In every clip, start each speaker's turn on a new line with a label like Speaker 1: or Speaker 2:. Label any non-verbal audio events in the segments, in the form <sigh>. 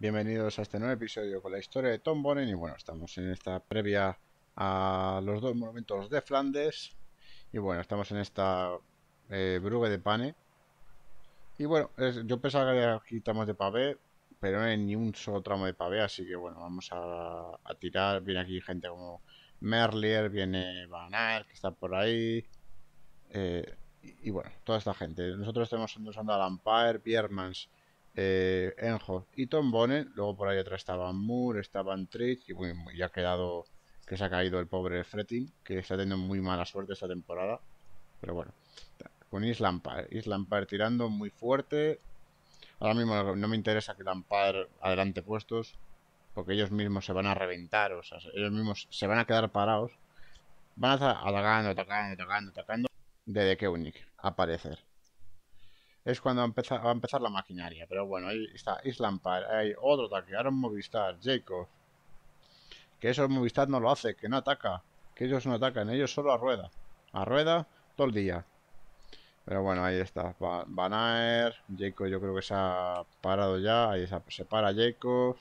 Speaker 1: Bienvenidos a este nuevo episodio con la historia de Tom y bueno, estamos en esta previa a los dos monumentos de Flandes y bueno, estamos en esta eh, de Pane y bueno, yo pensaba que aquí estamos de pavé, pero no hay ni un solo tramo de pavé, así que bueno, vamos a, tirar, viene aquí gente como Merlier, viene Van que está por ahí eh, y, bueno, toda esta gente, nosotros estamos usando a Lampard, Biermans eh, Enjo y Tom Luego por ahí atrás estaban Moore, estaban Trich y ya ha quedado que se ha caído el pobre Fretting, que está teniendo muy mala suerte esta temporada. Pero bueno, con Islampar. Islampar tirando muy fuerte. Ahora mismo no me interesa que Par adelante puestos, porque ellos mismos se van a reventar, o sea, ellos mismos se van a quedar parados. Van a estar atacando, atacando, atacando, atacando, desde que aparecer es cuando va a empezar la maquinaria. Pero bueno, ahí está Island Park, hay otro ataque, ahora Movistar, Jacob. Que eso Movistar no lo hace, que no ataca, que ellos no atacan, ellos solo a rueda. A rueda todo el día. Pero bueno, ahí está. Van Aer, Jacob yo creo que se ha parado ya. Ahí se para Jacob.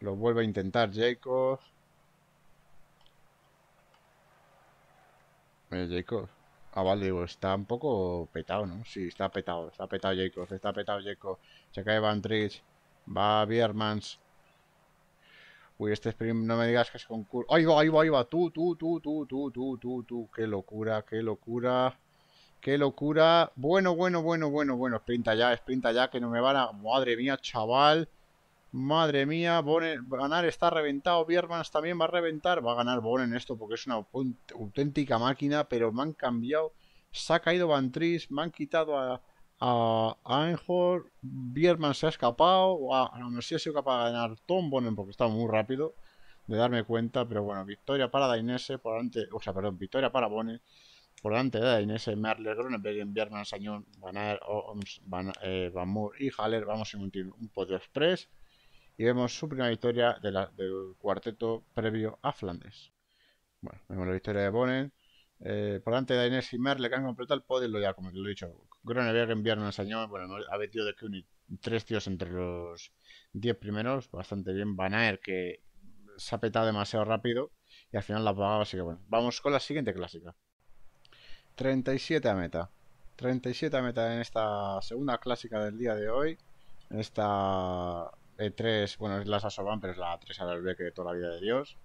Speaker 1: Lo vuelve a intentar Jacob. Mira, Jacob. Ah, vale, digo, está un poco petado, ¿no? Sí, está petado, está petado Jacobs, está petado Jacobs. Se cae Van va Biermans. Uy, este sprint no me digas que es con Ahí va, ahí va, ahí va, tú, tú, tú, tú, tú, tú, tú, Qué locura, qué locura. Qué locura. Bueno, bueno, bueno, bueno, bueno. Sprinta ya, sprinta ya, que no me van a... Madre mía, chaval. Madre mía, Bonen, ganar está reventado, Biermans también va a reventar. Va a ganar en esto porque es una auténtica máquina, pero me han cambiado. Se ha caído Van me han quitado a, a, Biermann se ha escapado. A, no, sé si ha sido capaz de ganar Tom Bonen porque estaba muy rápido de darme cuenta, pero bueno, victoria para Dainese, por delante, o sea, perdón, victoria para Bonne, Por delante de Dainese, Merle, Gronenberg, Biermans, Sañón, Van, a, eh, Van, Moor y Haller. Vamos a un, un podio express y vemos su primera victoria del cuarteto previo a Flandes. Bueno, vemos la victoria de Bonen. Eh, por delante de Inés y Merle, que han completado el podio, lo ya como lo he dicho, que enviar una señal, bueno, ha metido de Kuni tres tíos entre los diez primeros, bastante bien. Van Aer que se ha petado demasiado rápido y al final la pagaba, así que bueno, vamos con la siguiente clásica. 37 a meta. 37 a meta en esta segunda clásica del día de hoy. En esta e3, bueno, es la Sasoban, pero es la 3 la que de toda la vida de Dios.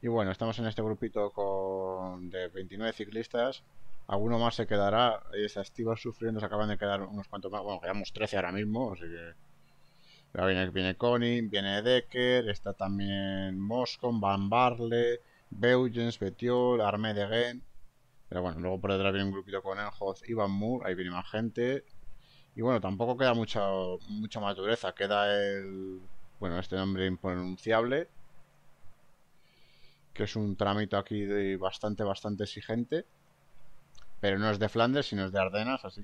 Speaker 1: Y bueno, estamos en este grupito con, de 29 ciclistas. Alguno más se quedará. Está Steve sufriendo, se acaban de quedar unos cuantos más. Bueno, quedamos 13 ahora mismo, así que. viene, viene viene Decker, está también Moscon, Van Barle, Beugens, Betiol, Armé de Gen. Pero bueno, luego por detrás viene un grupito con Enhoz y Van Moore, ahí viene más gente. Y bueno, tampoco queda mucha mucha más Queda el. Bueno, este nombre impronunciable. Que es un trámite aquí de bastante, bastante exigente. Pero no es de Flandes, sino es de Ardenas, así.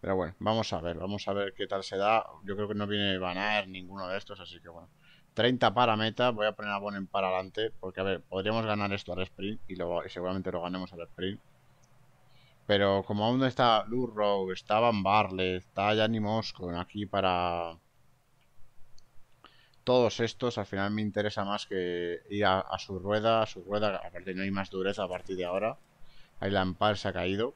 Speaker 1: Pero bueno, vamos a ver, vamos a ver qué tal se da. Yo creo que no viene ganar ninguno de estos, así que bueno. 30 para meta, voy a poner a Bonen para adelante, porque a ver, podríamos ganar esto al sprint y, y seguramente lo ganemos al sprint. Pero como aún no está Lurrow, está Van Barle, está Yanni con aquí para todos estos, al final me interesa más que ir a, su rueda, a su rueda, aparte no hay más dureza a partir de ahora. la Empal se ha caído.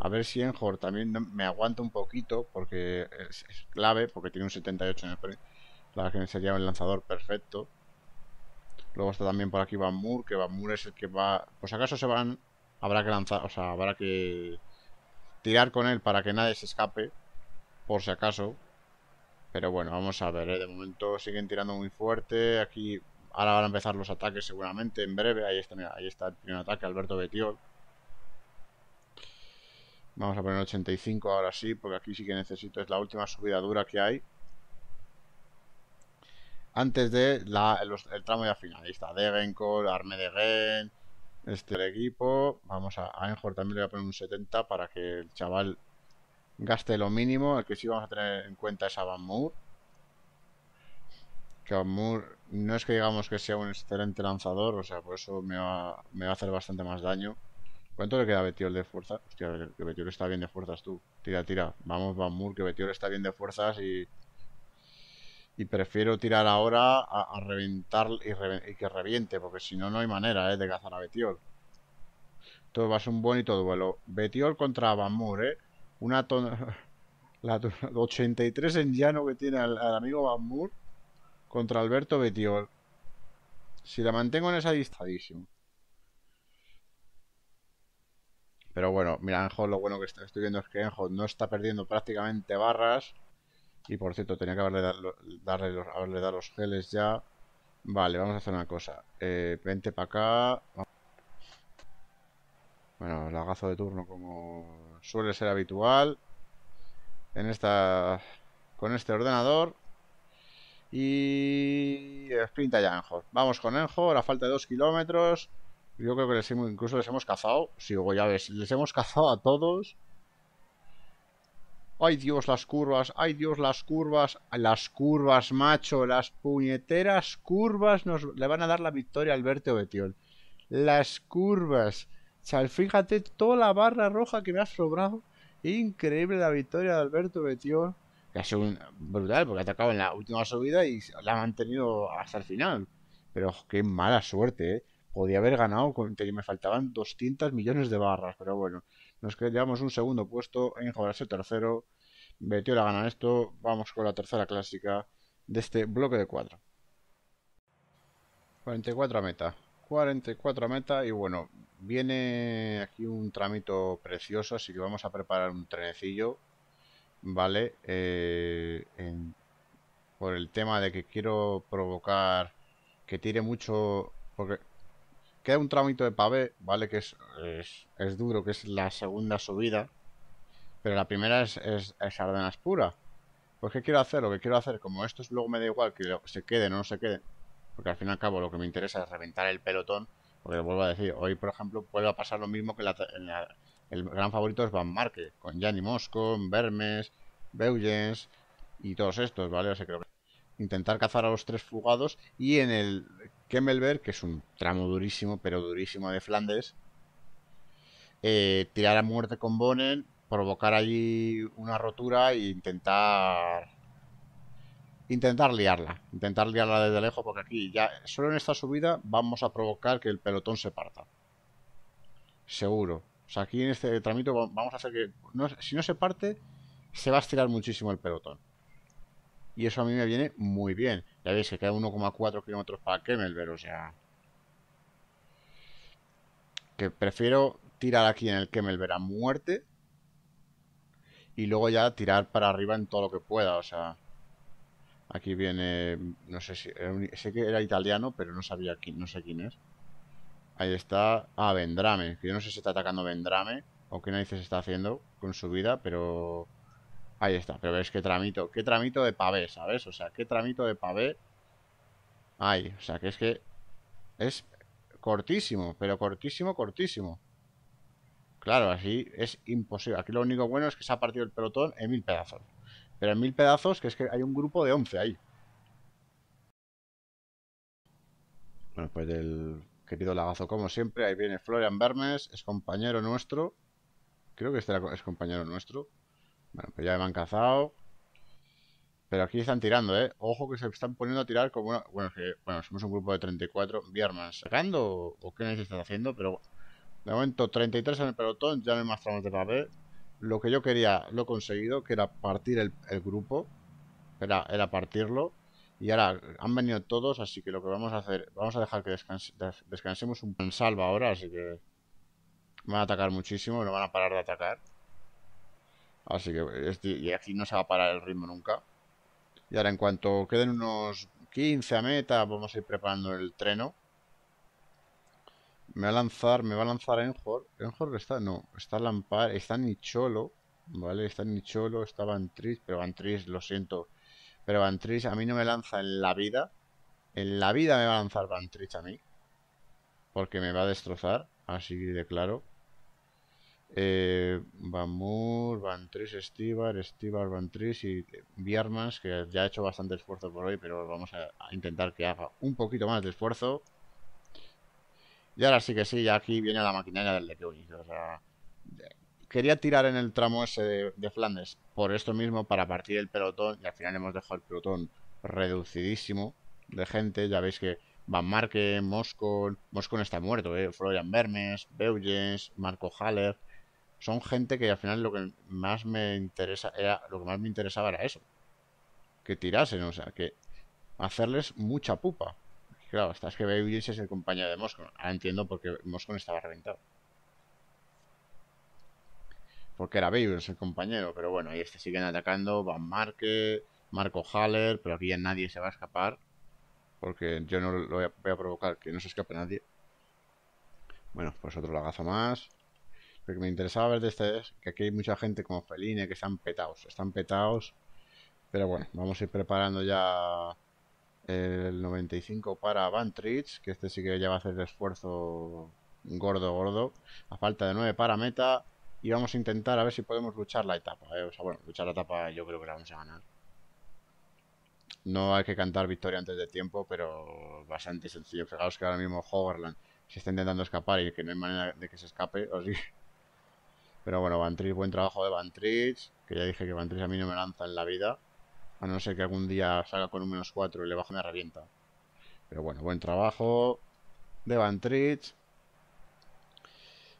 Speaker 1: A ver si Enhor también me aguanta un poquito porque es, clave, porque tiene un 78 en el la Claro que sería el lanzador perfecto. Luego está también por aquí Van Moor, que Van Moor es el que va... Pues acaso se van Habrá que lanzar, o sea, habrá que tirar con él para que nadie se escape, por si acaso. Pero bueno, vamos a ver, ¿eh? de momento siguen tirando muy fuerte. Aquí ahora van a empezar los ataques seguramente, en breve. Ahí está, ahí está el primer ataque, Alberto Betiol. Vamos a poner 85 ahora sí, porque aquí sí que necesito, es la última subida dura que hay. Antes de la, el tramo ya final, ahí está Degenkolb, Arme de Gen, este el equipo. Vamos a mejor también le voy a poner un 70 para que el chaval gaste lo mínimo. El que sí vamos a tener en cuenta es a Van Moor. Que Van Moor no es que digamos que sea un excelente lanzador, o sea, por eso me va, a hacer bastante más daño. ¿Cuánto le queda a Betiol de fuerza? Hostia, que Betiol está bien de fuerzas tú. Tira, tira. Vamos, Van Moor, que Betiol está bien de fuerzas y y prefiero tirar ahora a, reventar y, que reviente, porque si no, no hay manera ¿eh? de cazar a Betiol. Todo va a ser un bonito duelo. Betiol contra Bamur, ¿eh? Una <laughs> La 83 en llano que tiene el, amigo Bamur contra Alberto Betiol. Si la mantengo en esa distadísimo Pero bueno, mira, Enjo, lo bueno que estoy viendo es que Enjo no está perdiendo prácticamente barras. Y por cierto, tenía que haberle, dado, darle los, los geles ya. Vale, vamos a hacer una cosa. Eh, vente para acá. Bueno, lagazo de turno como suele ser habitual. En esta... Con este ordenador. Y... Sprint allá, enjo Vamos con enjo a falta de 2 kilómetros. Yo creo que les incluso les hemos cazado. Si luego ya ves, les hemos cazado a todos. Ay Dios, las curvas, ay Dios, las curvas, las curvas, macho, las puñeteras curvas nos le van a dar la victoria a Alberto Betiol. Las curvas. O fíjate toda la barra roja que me ha sobrado. Increíble la victoria de Alberto Betiol. Que ha sido brutal porque ha atacado en la última subida y la ha mantenido hasta el final. Pero qué mala suerte, ¿eh? Podía haber ganado, con, me faltaban 200 millones de barras, pero bueno. Nos quedamos un segundo puesto, en ese tercero. la gana esto. Vamos con la tercera clásica de este bloque de cuatro. 44 a meta. 44 a meta y bueno, viene aquí un tramito precioso, así que vamos a preparar un trenecillo, ¿vale? Eh, por el tema de que quiero provocar que tire mucho, porque Queda un trámite de pavé, ¿vale? Que es, duro, que es la segunda subida. Pero la primera es, es, Ardenas pura. Pues ¿qué quiero hacer? Lo que quiero hacer, como esto es luego me da igual que se queden o no se queden Porque al fin y al cabo lo que me interesa es reventar el pelotón. Porque vuelvo a decir, hoy por ejemplo vuelve a pasar lo mismo que el gran favorito es Van Marke. Con Gianni Mosco, Vermes, Beugens y todos estos, ¿vale? O sea, creo que intentar cazar a los tres fugados y en el Kemmelberg, que es un tramo durísimo, pero durísimo de Flandes, eh, tirar a muerte con Bonen, provocar allí una rotura e intentar intentar liarla, intentar liarla desde lejos, porque aquí ya solo en esta subida vamos a provocar que el pelotón se parta. Seguro. O sea, aquí en este tramito vamos a hacer que si no se parte se va a estirar muchísimo el pelotón. Y eso a mí me viene muy bien. Ya veis, se queda 1,4 kilómetros para Kemelver o sea... Que prefiero tirar aquí en el Kemelver a muerte y luego ya tirar para arriba en todo lo que pueda, o sea... Aquí viene, no sé si, eh, sé que era italiano, pero no sabía quién, no sé quién es. Ahí está, ah, Vendrame, que yo no sé si está atacando Vendrame o qué narices está haciendo con su vida, pero Ahí está, pero ves qué tramito, qué tramito de pavé, ¿sabes? O sea, qué tramito de pavé. hay o sea, que es que es cortísimo, pero cortísimo, cortísimo. Claro, así es imposible. Aquí lo único bueno es que se ha partido el pelotón en mil pedazos. Pero en mil pedazos, que es que hay un grupo de 11 ahí. Bueno, pues el querido Lagazo, como siempre, ahí viene Florian Bermes, es compañero nuestro. Creo que este es compañero nuestro. Bueno, pues ya me han cazado. Pero aquí están tirando, ¿eh? Ojo que se están poniendo a tirar como una... Bueno, que, bueno somos un grupo de 34. Bierman, ¿sacando o qué necesitan haciendo? Pero de momento 33 en el pelotón, ya me hay más de papel. Lo que yo quería lo he conseguido, que era partir el, grupo. Era, era partirlo. Y ahora han venido todos, así que lo que vamos a hacer... Vamos a dejar que descansemos un salva ahora, así que... Van a atacar muchísimo no van a parar de atacar. Así que este, y aquí no se va a parar el ritmo nunca. Y ahora en cuanto queden unos 15 a meta, vamos a ir preparando el treno. Me va a lanzar, me va a lanzar Enjor. Enjor está, no, está Lampar, está Nicholo, ¿vale? Está Nicholo, está Bantrich pero Bantris, lo siento. Pero Bantrich a mí no me lanza en la vida. En la vida me va a lanzar Bantrich a mí. Porque me va a destrozar, así de claro eh, Van Van Tris, Estivar, Estivar, Van Tris y eh, Biermans, que ya ha hecho bastante esfuerzo por hoy, pero vamos a, intentar que haga un poquito más de esfuerzo. Y ahora sí que sí, ya aquí viene la maquinaria del de O quería tirar en el tramo ese de, Flandes por esto mismo, para partir el pelotón, y al final hemos dejado el pelotón reducidísimo de gente. Ya veis que Van Marke, Moscon, Moscon está muerto, eh, Florian Bermes, Beugens, Marco Haller son gente que al final lo que más me interesa era lo que más me interesaba era eso que tirasen o sea que hacerles mucha pupa claro hasta es que Baby es el compañero de Moscon Ahora entiendo porque Moscon estaba reventado porque era Babies el compañero pero bueno ahí este siguen atacando Van Marke Marco Haller pero aquí ya nadie se va a escapar porque yo no lo voy a, voy a provocar que no se escape nadie bueno pues otro lagazo más lo me interesaba ver de este es que aquí hay mucha gente como Feline que están petados, están petados. Pero bueno, vamos a ir preparando ya el 95 para Vantrich, que este sí que lleva a hacer el esfuerzo gordo, gordo. A falta de 9 para meta. Y vamos a intentar a ver si podemos luchar la etapa. Eh. O sea, bueno, luchar la etapa yo creo que la vamos a ganar. No hay que cantar victoria antes de tiempo, pero bastante sencillo. Fijaos que ahora mismo Hoverland se está intentando escapar y que no hay manera de que se escape. O sí. Pero bueno, Van buen trabajo de Van que ya dije que Van a mí no me lanza en la vida. A no ser que algún día salga con un menos 4 y le bajo una revienta. Pero bueno, buen trabajo de Van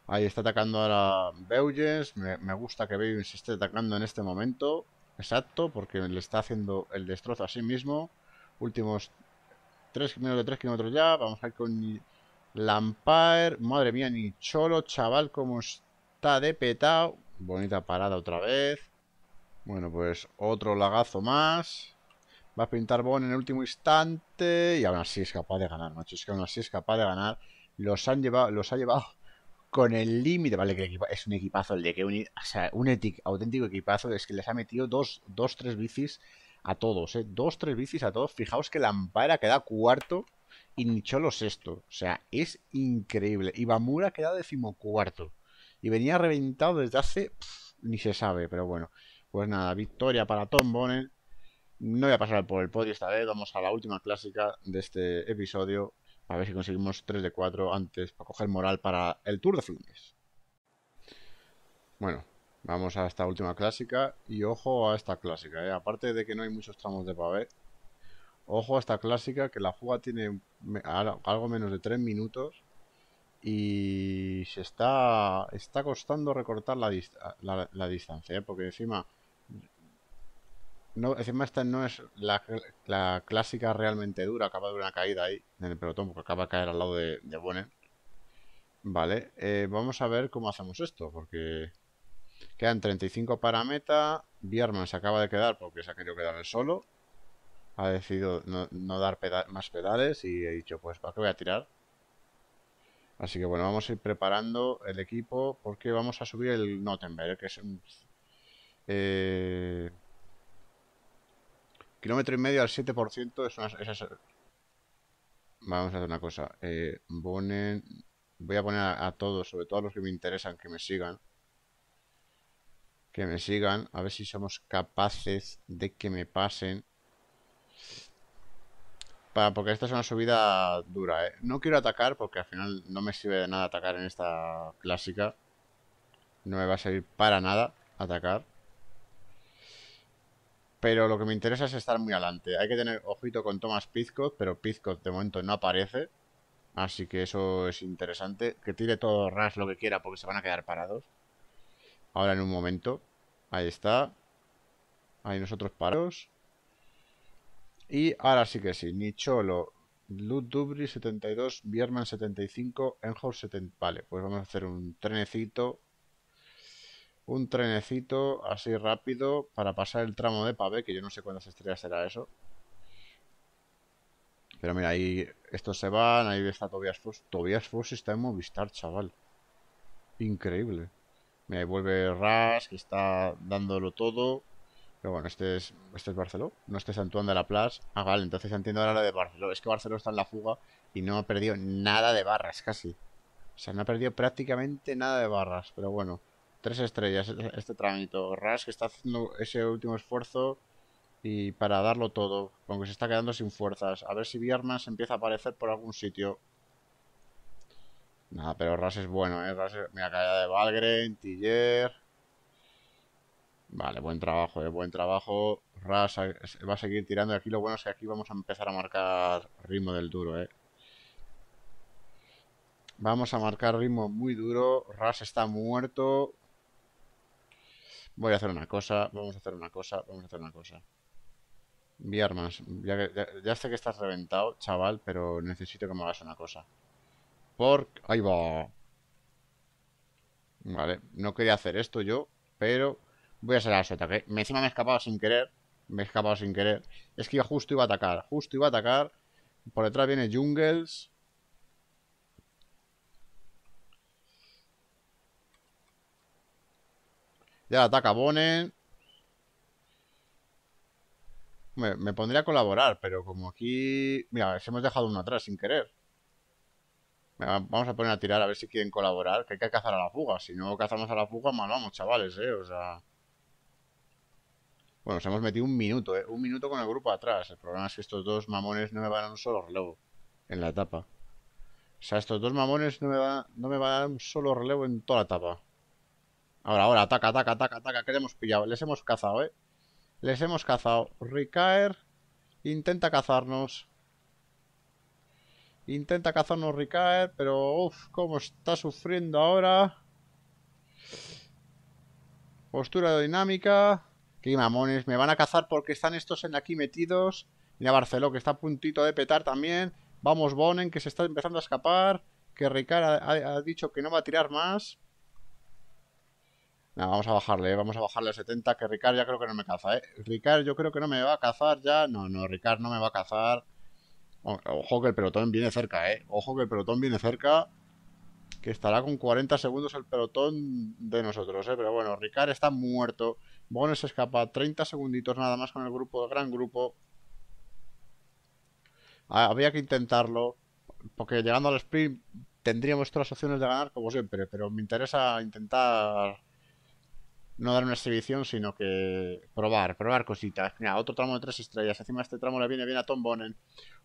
Speaker 1: Ahí está atacando ahora la Me, me, gusta que Beuges esté atacando en este momento. Exacto, porque le está haciendo el destrozo a sí mismo. Últimos 3, menos de 3 kilómetros ya. Vamos a ir con Lampire. Madre mía, ni cholo, chaval, como está Está de petao. Bonita parada otra vez. Bueno, pues otro lagazo más. Va a pintar Bon en el último instante. Y aún así es capaz de ganar, macho. Es que aún así es capaz de ganar. Los, han llevado, los ha llevado con el límite. Vale, que es un equipazo el de que un, o sea, un auténtico equipazo. Es que les ha metido dos, dos, tres bicis a todos, ¿eh? Dos, tres bicis a todos. Fijaos que Lampara queda cuarto y Nicholo sexto. O sea, es increíble. Y Bamura queda decimocuarto. Y venía reventado desde hace... ni se sabe, pero bueno. Pues nada, victoria para Tom Bonner. No voy a pasar por el podio esta vez, vamos a la última clásica de este episodio. A ver si conseguimos 3 de 4 antes para coger moral para el Tour de Flandes. Bueno, vamos a esta última clásica y ojo a esta clásica. ¿eh? Aparte de que no hay muchos tramos de pavé, ojo a esta clásica que la fuga tiene algo menos de 3 minutos y y se está, está costando recortar la, distancia, ¿eh? porque encima, no, encima esta no es la, clásica realmente dura, acaba de una caída ahí en el pelotón, porque acaba de caer al lado de, de Vale, eh, vamos a ver cómo hacemos esto, porque quedan 35 para meta, Bierman se acaba de quedar porque se ha querido quedar el solo, ha decidido no, dar más pedales y he dicho, pues, ¿para qué voy a tirar? Así que bueno, vamos a ir preparando el equipo porque vamos a subir el Notenberg, que es un... Eh, kilómetro y medio al 7% vamos a hacer una cosa. Eh, voy a poner a, todos, sobre todo a los que me interesan, que me sigan. Que me sigan, a ver si somos capaces de que me pasen porque esta es una subida dura, ¿eh? No quiero atacar porque al final no me sirve de nada atacar en esta clásica. No me va a servir para nada atacar. Pero lo que me interesa es estar muy adelante. Hay que tener ojito con Thomas Pizcott, pero Pizcott de momento no aparece. Así que eso es interesante. Que tire todo ras lo que quiera porque se van a quedar parados. Ahora en un momento. Ahí está. Ahí nosotros parados. Y ahora sí que sí, Nicholo, Ludubri 72, Bierman 75, Enhor 70. Vale, pues vamos a hacer un trenecito. Un trenecito así rápido para pasar el tramo de Pave que yo no sé cuántas estrellas será eso. Pero mira, ahí estos se van, ahí está Tobias Foss. Tobias Foss está en Movistar, chaval. Increíble. me ahí vuelve Ras, que está dándolo todo. Pero bueno, este es, este es Barceló. No este es Antoine de la Plaza. Ah, vale, entonces entiendo ahora lo de Barceló. Es que Barceló está en la fuga y no ha perdido nada de barras, casi. O sea, no ha perdido prácticamente nada de barras. Pero bueno, tres estrellas este trámite. Este Ras que está haciendo ese último esfuerzo y para darlo todo. Aunque se está quedando sin fuerzas. A ver si Viermas empieza a aparecer por algún sitio. Nada, pero Ras es bueno, ¿eh? Ras Mira, caída de Valgren, Tiller... Vale, buen trabajo, eh, buen trabajo. Ras va a seguir tirando. Aquí lo bueno es que aquí vamos a empezar a marcar ritmo del duro, eh. Vamos a marcar ritmo muy duro. Ras está muerto. Voy a hacer una cosa, vamos a hacer una cosa, vamos a hacer una cosa. Vi armas. Ya, sé que estás reventado, chaval, pero necesito que me hagas una cosa. Por... Ahí va. Vale, no quería hacer esto yo, pero Voy a ser a Me encima me he escapado sin querer. Me he escapado sin querer. Es que yo justo iba a atacar. Justo iba a atacar. Por detrás viene Jungles. Ya ataca Bonen. Me, me, pondría a colaborar, pero como aquí... Mira, se hemos dejado uno atrás sin querer. Vamos a poner a tirar a ver si quieren colaborar, que hay que cazar a la fuga. Si no cazamos a la fuga, mal vamos, chavales, ¿eh? O sea... Bueno, nos hemos metido un minuto, ¿eh? un minuto con el grupo atrás. El problema es que estos dos mamones no me van a dar un solo relevo en la etapa. O sea, estos dos mamones no me, no me van a dar un solo relevo en toda la etapa. Ahora, ahora, ataca, ataca, ataca, ataca, que le hemos pillado. Les hemos cazado, ¿eh? Les hemos cazado. Ricaer intenta cazarnos. Intenta cazarnos Ricaer, pero uff, cómo está sufriendo ahora. Postura dinámica. Qué mamones, me van a cazar porque están estos en aquí metidos. Mira Barceló, que está a puntito de petar también. Vamos Bonen, que se está empezando a escapar. Que Ricard ha, dicho que no va a tirar más. vamos a bajarle, eh, vamos a bajarle a 70, que Ricard ya creo que no me caza, ¿eh? Ricard yo creo que no me va a cazar ya. No, no, Ricard no me va a cazar. Ojo que el pelotón viene cerca, ¿eh? Ojo que el pelotón viene cerca que estará con 40 segundos el pelotón de nosotros, ¿eh? pero bueno, Ricard está muerto, Bones escapa 30 segunditos nada más con el grupo, el gran grupo. Había que intentarlo, porque llegando al sprint tendríamos otras opciones de ganar, como siempre, pero me interesa intentar no dar una exhibición, sino que probar, probar cositas. Mira, otro tramo de tres estrellas. Encima este tramo le viene bien a Tom Bonnen.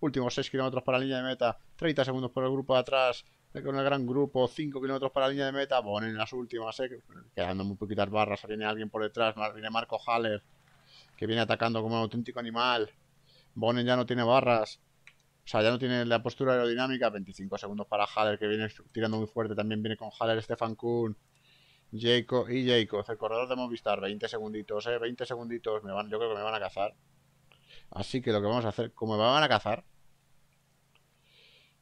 Speaker 1: Últimos 6 kilómetros para la línea de meta. 30 segundos por el grupo de atrás con el gran grupo, 5 kilómetros para la línea de meta, en las últimas, eh, quedando muy poquitas barras, viene alguien por detrás, viene Marco Haller, que viene atacando como un auténtico animal, Bonen ya no tiene barras, o sea, ya no tiene la postura aerodinámica, 25 segundos para Haller, que viene tirando muy fuerte, también viene con Haller, Stefan Kuhn, Jacob y Jacob, el corredor de Movistar, 20 segunditos, eh, 20 segunditos, me van, yo creo que me van a cazar. Así que lo que vamos a hacer, como me van a cazar,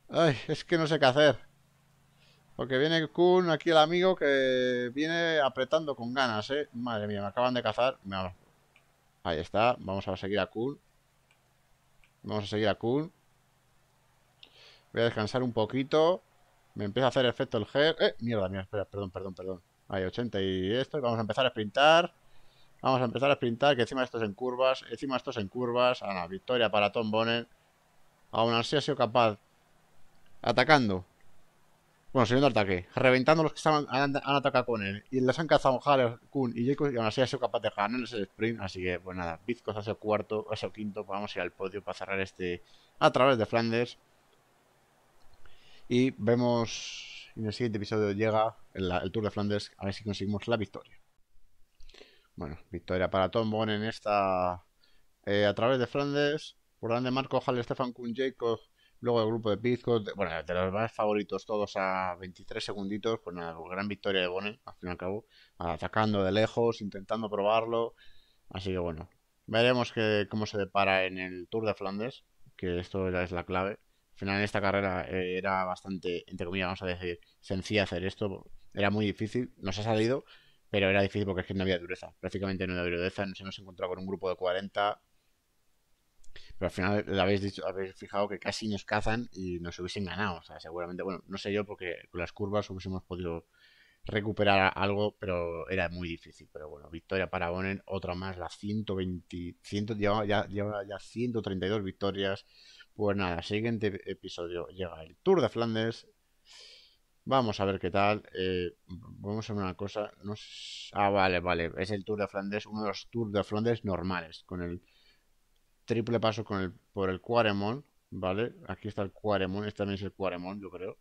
Speaker 1: Ay, es que no sé qué hacer. Porque viene Kun aquí el amigo que viene apretando con ganas, ¿eh? Madre mía, me acaban de cazar. Ahí está, vamos a seguir a Kun. Vamos a seguir a Kun. Voy a descansar un poquito. Me empieza a hacer efecto el gel. ¡Eh! Mierda, mierda, espera, perdón, perdón, perdón. Ahí, 80 y esto. Vamos a empezar a sprintar. Vamos a empezar a sprintar, que encima esto es en curvas. Encima esto es en curvas. Ah, no, victoria para Tom Bonner. Aún así ha sido capaz. Atacando bueno, siguiendo ataque, reventando los que estaban, han, atacado con él. Y les han cazado Haller, Kuhn y Jacob, y aún así ha sido capaz de ganar ese sprint. Así que, pues nada, Vizcos ha sido cuarto, ha sido quinto. Pues vamos ir al podio para cerrar este a través de Flanders. Y vemos en el siguiente episodio llega el, Tour de Flanders a ver si conseguimos la victoria. Bueno, victoria para Tom Bon en esta eh, a través de Flandes. Por donde Marco, Haller, Stefan Kuhn, Jacob, Luego el grupo de Pizco, bueno, de los más favoritos todos a 23 segunditos, pues una pues gran victoria de Bonen, al fin y al cabo, ah, atacando de lejos, intentando probarlo. Así que bueno, veremos que, cómo se depara en el Tour de Flandes, que esto es la clave. Al final esta carrera eh, era bastante, entre comillas, vamos a decir, sencilla hacer esto, era muy difícil, nos ha salido, pero era difícil porque es que no había dureza, prácticamente no había dureza, nos hemos con un grupo de 40 pero al final habéis dicho, habéis fijado que casi nos cazan y nos hubiesen ganado. O sea, seguramente, bueno, no sé yo porque con las curvas hubiésemos podido recuperar algo, pero era muy difícil. Pero bueno, victoria para Bonen, otra más, la 120, 100, lleva, ya, lleva ya 132 victorias. Pues nada, siguiente episodio llega el Tour de Flandes. Vamos a ver qué tal. Eh, vamos a ver una cosa. No Ah, vale, vale. Es el Tour de Flandes, uno de los Tours de Flandes normales, con el triple paso con el, por el Cuaremón ¿vale? Aquí está el Cuaremón este también es el Quaremon, yo creo.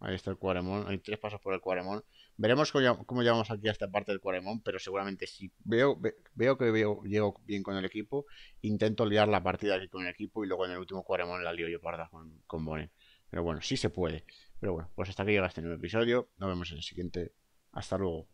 Speaker 1: Ahí está el Quaremon, hay tres pasos por el Cuaremón Veremos cómo, cómo llevamos aquí a esta parte del Cuaremón pero seguramente si veo, veo que llego bien con el equipo, intento liar la partida aquí con el equipo y luego en el último Cuaremón la lío yo parda con, con Pero bueno, sí se puede. Pero bueno, pues hasta aquí llega este nuevo episodio. Nos vemos en el siguiente. Hasta luego.